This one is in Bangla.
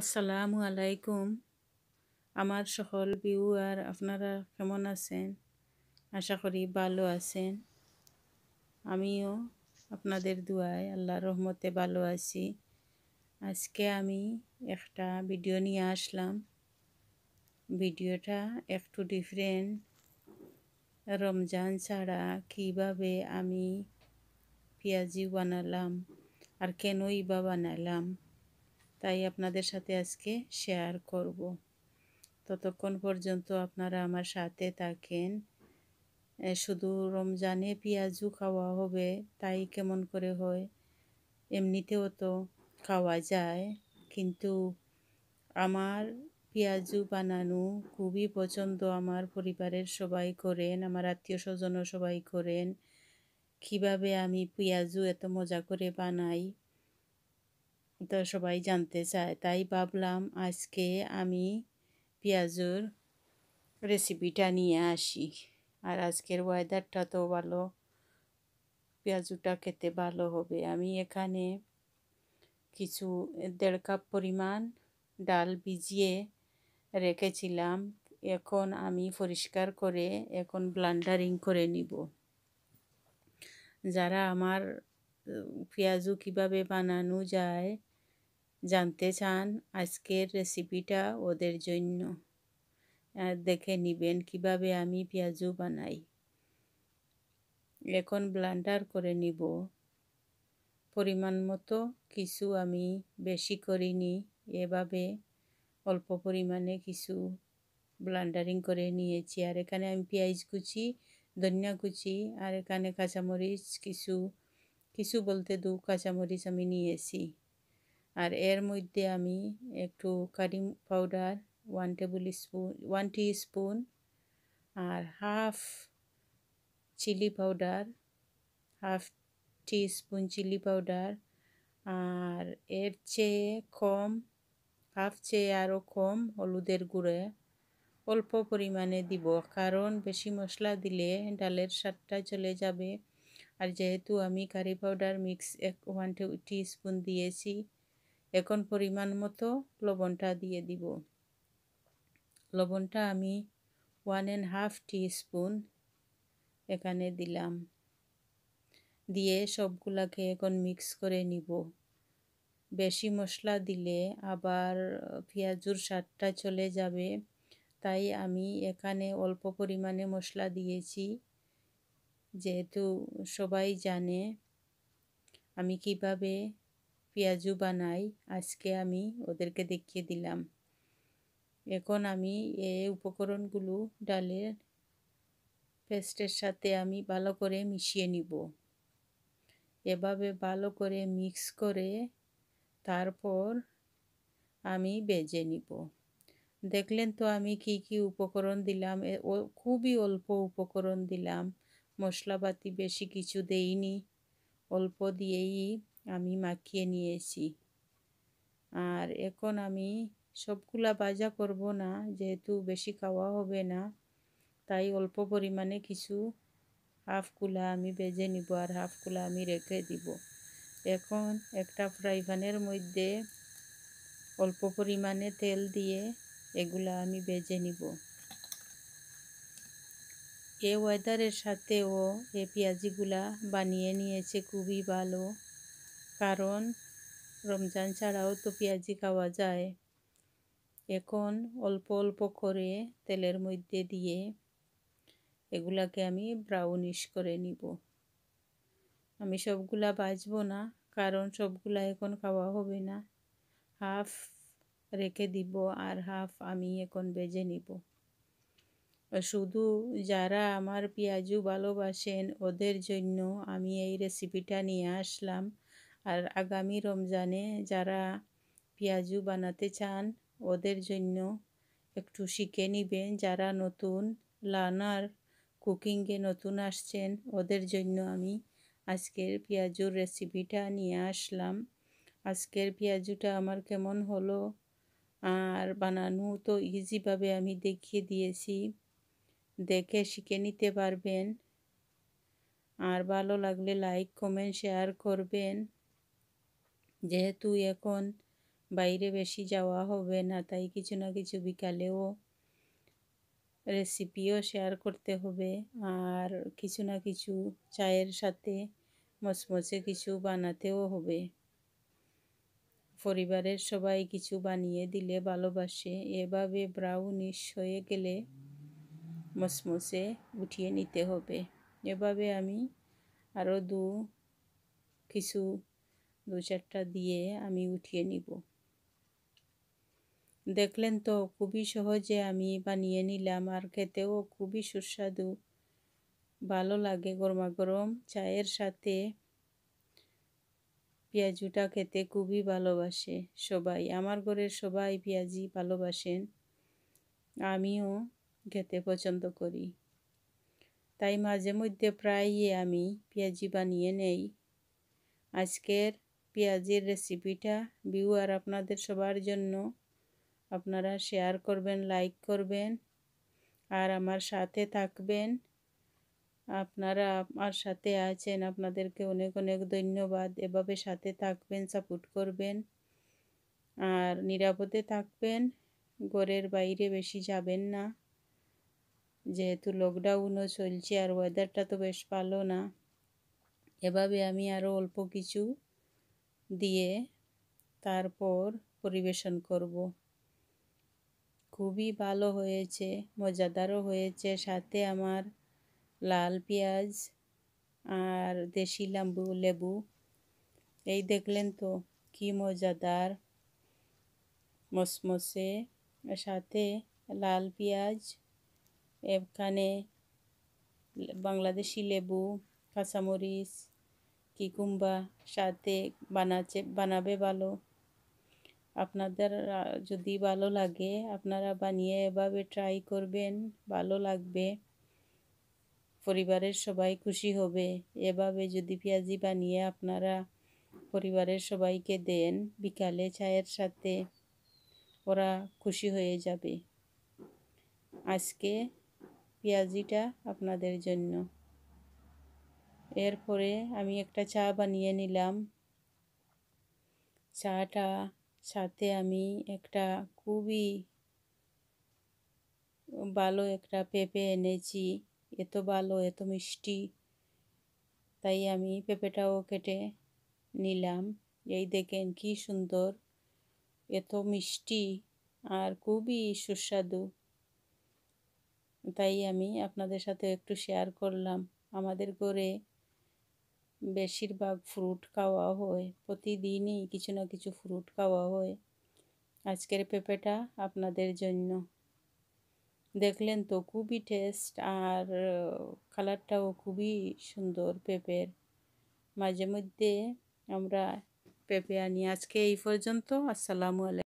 আসসালামু আলাইকুম আমার সকল আর আপনারা কেমন আছেন আশা করি ভালো আছেন আমিও আপনাদের দুয়ায় আল্লাহ রহমতে ভালো আছি আজকে আমি একটা ভিডিও নিয়ে আসলাম ভিডিওটা একটু ডিফারেন্ট রমজান ছাড়া কিভাবে আমি পেঁয়াজি বানালাম আর কেনই বা বানালাম তাই আপনাদের সাথে আজকে শেয়ার করব ততক্ষণ পর্যন্ত আপনারা আমার সাথে থাকেন শুধু রমজানে পেঁয়াজু খাওয়া হবে তাই কেমন করে হয় এমনিতেও তো খাওয়া যায় কিন্তু আমার পেঁয়াজু বানানো খুবই পছন্দ আমার পরিবারের সবাই করেন আমার আত্মীয় স্বজনও সবাই করেন কিভাবে আমি পেঁয়াজু এত মজা করে বানাই তো সবাই জানতে চায় তাই ভাবলাম আজকে আমি পেঁয়াজুর রেসিপিটা নিয়ে আসি আর আজকের ওয়েদারটা তো ভালো পেঁয়াজুটা খেতে ভালো হবে আমি এখানে কিছু দেড় কাপ পরিমাণ ডাল ভিজিয়ে রেখেছিলাম এখন আমি পরিষ্কার করে এখন ব্লান্ডারিং করে নিব যারা আমার পেঁয়াজু কিভাবে বানানো যায় জানতে চান আজকের রেসিপিটা ওদের জন্য দেখে নেবেন কিভাবে আমি পেঁয়াজু বানাই এখন ব্লান্ডার করে নিব পরিমাণ মতো কিছু আমি বেশি করিনি এভাবে অল্প পরিমাণে কিছু ব্লান্ডারিং করে নিয়েছি আর এখানে আমি পেঁয়াজ কুচি ধনিয়া কুচি আর এখানে কাঁচামরিচ কিছু কিছু বলতে দু কাঁচামরিচ আমি নিয়েছি আর এর মধ্যে আমি একটু curry powder one tablespoon one teaspoon আর half chilli powder half teaspoon chilli powder আর এর চেয়ে কম হাফ চেয়ে আরও কম হলুদের গুঁড়ে অল্প পরিমাণে দিব কারণ বেশি মশলা দিলে ডালের স্বাদটা চলে যাবে আর যেহেতু আমি কারি পাউডার মিক্স এক ওয়ান টি স্পুন দিয়েছি এখন পরিমাণ মতো লবণটা দিয়ে দিব লবণটা আমি ওয়ান অ্যান্ড হাফ স্পুন এখানে দিলাম দিয়ে সবগুলাকে এখন মিক্স করে নিব বেশি মশলা দিলে আবার পেঁয়াজুর স্বাদটা চলে যাবে তাই আমি এখানে অল্প পরিমাণে মশলা দিয়েছি যেহেতু সবাই জানে আমি কিভাবে পেঁয়াজু বানাই আজকে আমি ওদেরকে দেখিয়ে দিলাম এখন আমি এই উপকরণগুলো ডালের পেস্টের সাথে আমি ভালো করে মিশিয়ে নিব এভাবে ভালো করে মিক্স করে তারপর আমি বেজে নিব দেখলেন তো আমি কি কি উপকরণ দিলাম খুবই অল্প উপকরণ দিলাম মশলাপাতি বেশি কিছু দেইনি অল্প দিয়েই আমি মাখিয়ে নিয়েছি আর এখন আমি সবগুলা বাজা করব না যেহেতু বেশি খাওয়া হবে না তাই অল্প পরিমাণে কিছু হাফ কুলা আমি বেজে নিব আর হাফ কুলা আমি রেখে দিব এখন একটা ফ্রাই প্যানের মধ্যে অল্প পরিমাণে তেল দিয়ে এগুলা আমি বেজে নিব এ ওয়েদারের সাথেও এ পেঁয়াজিগুলা বানিয়ে নিয়েছে খুবই ভালো কারণ রমজান ছাড়াও তো পেঁয়াজি খাওয়া যায় এখন অল্প অল্প করে তেলের মধ্যে দিয়ে এগুলাকে আমি ব্রাউনিশ করে নিব আমি সবগুলা বাজবো না কারণ সবগুলা এখন খাওয়া হবে না হাফ রেখে দিব আর হাফ আমি এখন বেজে নিব শুধু যারা আমার পেঁয়াজু ভালোবাসেন ওদের জন্য আমি এই রেসিপিটা নিয়ে আসলাম আর আগামী রমজানে যারা পেঁয়াজু বানাতে চান ওদের জন্য একটু শিখে নেবেন যারা নতুন লার্নার কুকিংয়ে নতুন আসছেন ওদের জন্য আমি আজকের পেঁয়াজুর রেসিপিটা নিয়ে আসলাম আজকের পেঁয়াজুটা আমার কেমন হলো আর বানানো তো ইজিভাবে আমি দেখিয়ে দিয়েছি দেখে শিখে নিতে পারবেন আর ভালো লাগলে লাইক কমেন্ট শেয়ার করবেন যেহেতু এখন বাইরে বেশি যাওয়া হবে না তাই কিছু না কিছু বিকালেও রেসিপিও শেয়ার করতে হবে আর কিছু না কিছু চায়ের সাথে মচমচে কিছু বানাতেও হবে পরিবারের সবাই কিছু বানিয়ে দিলে ভালোবাসে এভাবে ব্রাউনিশ হয়ে গেলে মচমচে উঠিয়ে নিতে হবে এভাবে আমি আরও দু কিছু দু চারটা দিয়ে আমি উঠিয়ে নিব দেখলেন তো খুবই সহজে আমি বানিয়ে নিলাম আর খেতেও খুবই সুস্বাদু ভালো লাগে গরমা গরম চায়ের সাথে পেঁয়াজুটা খেতে খুবই ভালোবাসে সবাই আমার ঘরের সবাই পেঁয়াজি ভালোবাসেন আমিও খেতে পছন্দ করি তাই মাঝে মধ্যে প্রায়ই আমি পেঁয়াজি বানিয়ে নেই আজকের পেঁয়াজের রেসিপিটা ভিউয়ার আপনাদের সবার জন্য আপনারা শেয়ার করবেন লাইক করবেন আর আমার সাথে থাকবেন আপনারা আমার সাথে আছেন আপনাদেরকে অনেক অনেক ধন্যবাদ এভাবে সাথে থাকবেন সাপোর্ট করবেন আর নিরাপদে থাকবেন ঘরের বাইরে বেশি যাবেন না যেহেতু লকডাউনও চলছে আর ওয়েদারটা তো বেশ ভালো না এভাবে আমি আরও অল্প কিছু দিয়ে তারপর পরিবেশন করব খুবই ভালো হয়েছে মজাদারও হয়েছে সাথে আমার লাল পেঁয়াজ আর দেশি লেবু লেবু এই দেখলেন তো কি মজাদার মসমসে সাথে লাল পেঁয়াজ এখানে বাংলাদেশি লেবু কাঁচামরিচ কি কুম্বা সাথে বানাচ্ছে বানাবে ভালো আপনাদের যদি ভালো লাগে আপনারা বানিয়ে এভাবে ট্রাই করবেন ভালো লাগবে পরিবারের সবাই খুশি হবে এভাবে যদি পেঁয়াজি বানিয়ে আপনারা পরিবারের সবাইকে দেন বিকালে চায়ের সাথে ওরা খুশি হয়ে যাবে আজকে পেঁয়াজিটা আপনাদের জন্য এরপরে আমি একটা চা বানিয়ে নিলাম চাটা সাথে আমি একটা খুবই ভালো একটা পেঁপে এনেছি এত ভালো এত মিষ্টি তাই আমি পেঁপেটাও কেটে নিলাম এই দেখেন কি সুন্দর এত মিষ্টি আর খুবই সুস্বাদু তাই আমি আপনাদের সাথে একটু শেয়ার করলাম আমাদের ঘরে বেশিরভাগ ফ্রুট খাওয়া হয় প্রতিদিনই কিছু না কিছু ফ্রুট খাওয়া হয় আজকের পেঁপেটা আপনাদের জন্য দেখলেন তো খুবই টেস্ট আর কালারটাও খুবই সুন্দর পেঁপের মাঝে মধ্যে আমরা পেঁপে আনি আজকে এই পর্যন্ত আসসালামু আলাইকুম